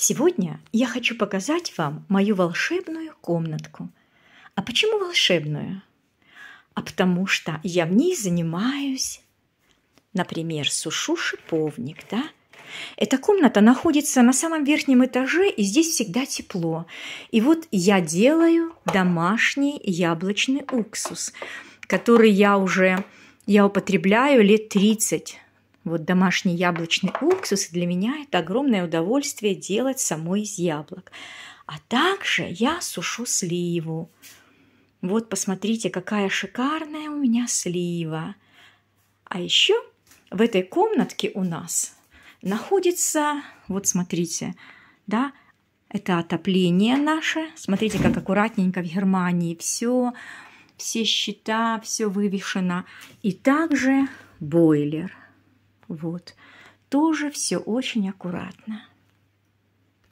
Сегодня я хочу показать вам мою волшебную комнатку. А почему волшебную? А потому что я в ней занимаюсь, например, сушу шиповник, да? Эта комната находится на самом верхнем этаже, и здесь всегда тепло. И вот я делаю домашний яблочный уксус, который я уже я употребляю лет 30 вот домашний яблочный уксус для меня это огромное удовольствие делать самой из яблок. А также я сушу сливу. Вот посмотрите, какая шикарная у меня слива. А еще в этой комнатке у нас находится, вот смотрите, да, это отопление наше. Смотрите, как аккуратненько в Германии все, все счета, все вывешено. И также бойлер – вот. Тоже все очень аккуратно.